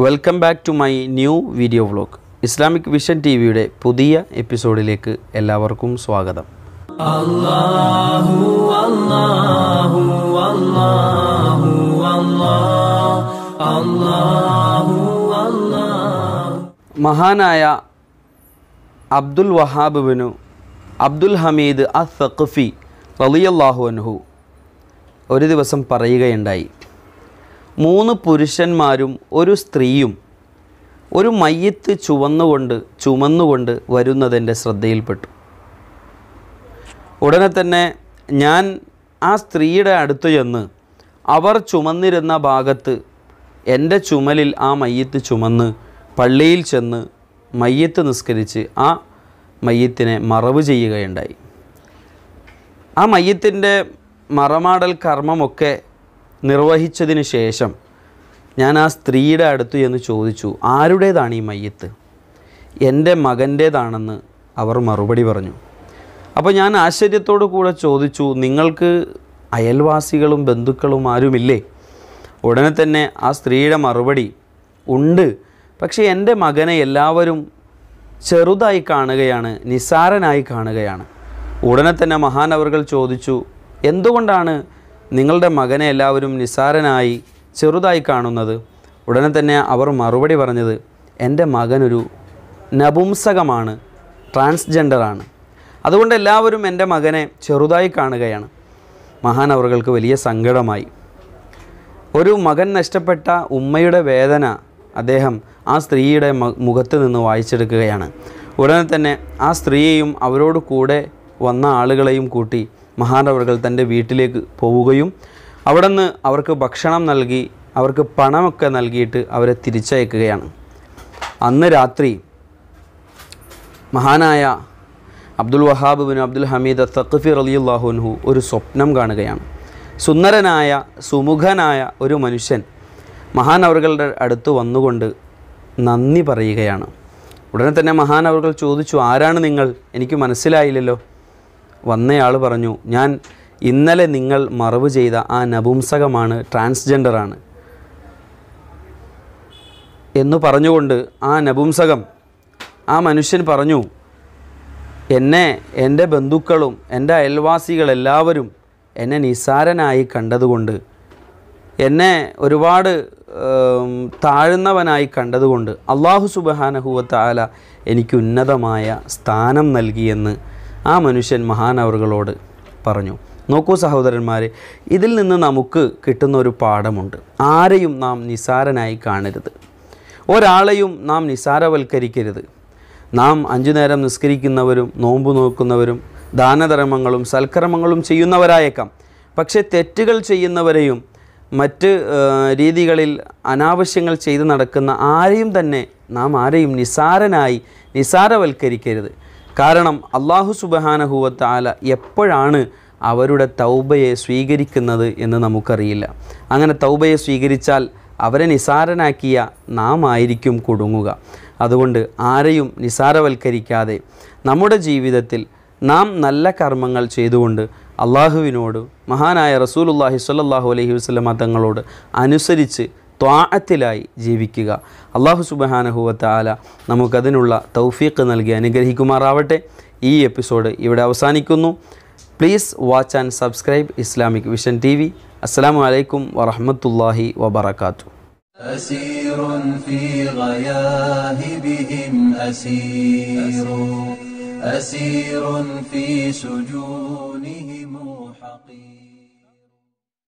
welcome back to my new video vlog Islamic vision T വിയുടെ പുതിയ എപ്പിസോഡിലേക്ക് എല്ലാവർക്കും സ്വാഗതം അല്ലാഹു അല്ലാഹു അല്ലാഹു അല്ലാഹു മഹാനായ അബ്ദുൽ വഹാബ് ബിനു അബ്ദുൽ ഹമീദ് അ സഖഫി റലിയല്ലാഹു അൻഹു ഒരു ദിവസം പറയുകയുണ്ടായി മൂന്ന് പുരുഷന്മാരും ഒരു സ്ത്രീയും ഒരു മയ്യത്ത് ചുവന്നുകൊണ്ട് ചുമന്നുകൊണ്ട് വരുന്നതെൻ്റെ ശ്രദ്ധയിൽപ്പെട്ടു ഉടനെ തന്നെ ഞാൻ ആ സ്ത്രീയുടെ അടുത്ത് ചെന്ന് അവർ ചുമന്നിരുന്ന ഭാഗത്ത് എൻ്റെ ചുമലിൽ ആ മയ്യത്ത് ചുമന്ന് പള്ളിയിൽ ചെന്ന് മയ്യത്ത് നിസ്കരിച്ച് ആ മയ്യത്തിനെ മറവ് ചെയ്യുകയുണ്ടായി ആ മയ്യത്തിൻ്റെ മറമാടൽ കർമ്മമൊക്കെ നിർവഹിച്ചതിന് ശേഷം ഞാൻ ആ സ്ത്രീയുടെ അടുത്ത് എന്ന് ചോദിച്ചു ആരുടേതാണ് ഈ മയ്യത്ത് എൻ്റെ മകൻ്റേതാണെന്ന് അവർ മറുപടി പറഞ്ഞു അപ്പോൾ ഞാൻ ആശ്ചര്യത്തോടു കൂടെ ചോദിച്ചു നിങ്ങൾക്ക് അയൽവാസികളും ബന്ധുക്കളും ആരുമില്ലേ ഉടനെ തന്നെ ആ സ്ത്രീയുടെ മറുപടി ഉണ്ട് പക്ഷേ എൻ്റെ മകനെ എല്ലാവരും ചെറുതായി കാണുകയാണ് നിസാരനായി കാണുകയാണ് ഉടനെ തന്നെ മഹാനവറുകൾ ചോദിച്ചു എന്തുകൊണ്ടാണ് നിങ്ങളുടെ മകനെ എല്ലാവരും നിസ്സാരനായി ചെറുതായി കാണുന്നത് ഉടനെ തന്നെ അവർ മറുപടി പറഞ്ഞത് എൻ്റെ മകനൊരു നപുംസകമാണ് ട്രാൻസ്ജെൻഡറാണ് അതുകൊണ്ട് എല്ലാവരും എൻ്റെ മകനെ ചെറുതായി കാണുകയാണ് മഹാൻ അവർക്ക് വലിയ സങ്കടമായി ഒരു മകൻ നഷ്ടപ്പെട്ട ഉമ്മയുടെ വേദന അദ്ദേഹം ആ സ്ത്രീയുടെ മുഖത്ത് നിന്ന് വായിച്ചെടുക്കുകയാണ് ഉടനെ തന്നെ ആ സ്ത്രീയെയും അവരോട് കൂടെ വന്ന ആളുകളെയും കൂട്ടി മഹാനവറുകൾ തൻ്റെ വീട്ടിലേക്ക് പോവുകയും അവിടെ നിന്ന് അവർക്ക് ഭക്ഷണം നൽകി അവർക്ക് പണമൊക്കെ നൽകിയിട്ട് അവരെ തിരിച്ചയക്കുകയാണ് അന്ന് രാത്രി മഹാനായ അബ്ദുൽ വഹാബ് ബിൻ അബ്ദുൽ ഹമീദ് തഖഫി റലിയുല്ലാഹുൻഹു ഒരു സ്വപ്നം കാണുകയാണ് സുന്ദരനായ സുമുഖനായ ഒരു മനുഷ്യൻ മഹാനവറുകളുടെ അടുത്ത് വന്നുകൊണ്ട് നന്ദി പറയുകയാണ് ഉടനെ തന്നെ മഹാനവറുകൾ ചോദിച്ചു ആരാണ് നിങ്ങൾ എനിക്ക് മനസ്സിലായില്ലല്ലോ വന്നയാൾ പറഞ്ഞു ഞാൻ ഇന്നലെ നിങ്ങൾ മറവ് ചെയ്ത ആ നപുംസകമാണ് ട്രാൻസ്ജെൻഡറാണ് എന്ന് പറഞ്ഞുകൊണ്ട് ആ നപുംസകം ആ മനുഷ്യൻ പറഞ്ഞു എന്നെ എൻ്റെ ബന്ധുക്കളും എൻ്റെ അയൽവാസികളെല്ലാവരും എന്നെ നിസാരനായി കണ്ടതുകൊണ്ട് എന്നെ ഒരുപാട് താഴ്ന്നവനായി കണ്ടതുകൊണ്ട് അള്ളാഹു സുബഹാനഹുവത്താല എനിക്ക് ഉന്നതമായ സ്ഥാനം നൽകിയെന്ന് ആ മനുഷ്യൻ മഹാനവറുകളോട് പറഞ്ഞു നോക്കൂ സഹോദരന്മാരെ ഇതിൽ നിന്ന് നമുക്ക് കിട്ടുന്ന ഒരു പാഠമുണ്ട് ആരെയും നാം നിസാരനായി കാണരുത് ഒരാളെയും നാം നിസാരവൽക്കരിക്കരുത് നാം അഞ്ചു നേരം നിസ്കരിക്കുന്നവരും നോമ്പ് നോക്കുന്നവരും ദാനധർമ്മങ്ങളും സൽക്കർമ്മങ്ങളും ചെയ്യുന്നവരായേക്കാം പക്ഷേ തെറ്റുകൾ ചെയ്യുന്നവരെയും മറ്റ് രീതികളിൽ അനാവശ്യങ്ങൾ ചെയ്ത് നടക്കുന്ന ആരെയും തന്നെ നാം ആരെയും നിസാരനായി നിസാരവൽക്കരിക്കരുത് കാരണം അള്ളാഹു സുബഹാനഹുവത്താല എപ്പോഴാണ് അവരുടെ തൗബയെ സ്വീകരിക്കുന്നത് എന്ന് നമുക്കറിയില്ല അങ്ങനെ തൗബയെ സ്വീകരിച്ചാൽ അവരെ നിസാരനാക്കിയ നാം ആയിരിക്കും കുടുങ്ങുക അതുകൊണ്ട് ആരെയും നിസാരവൽക്കരിക്കാതെ നമ്മുടെ ജീവിതത്തിൽ നാം നല്ല കർമ്മങ്ങൾ ചെയ്തുകൊണ്ട് അള്ളാഹുവിനോട് മഹാനായ അള്ളാഹി സ്വല്ലാഹു അലൈഹി വസ്ലമ തങ്ങളോട് അനുസരിച്ച് ത്വാഅത്തിലായി ജീവിക്കുക അള്ളാഹു സുബഹാനഹുവത്താല നമുക്കതിനുള്ള തൗഫീഖ് നൽകി അനുഗ്രഹിക്കുമാറാവട്ടെ ഈ എപ്പിസോഡ് ഇവിടെ അവസാനിക്കുന്നു please watch and subscribe Islamic vision T V അസ്സാം വലൈക്കും വറഹമത്തല്ലാഹി വബർക്കാത്തു أسير في غياهبهم أسير أسير في سجونهم حقير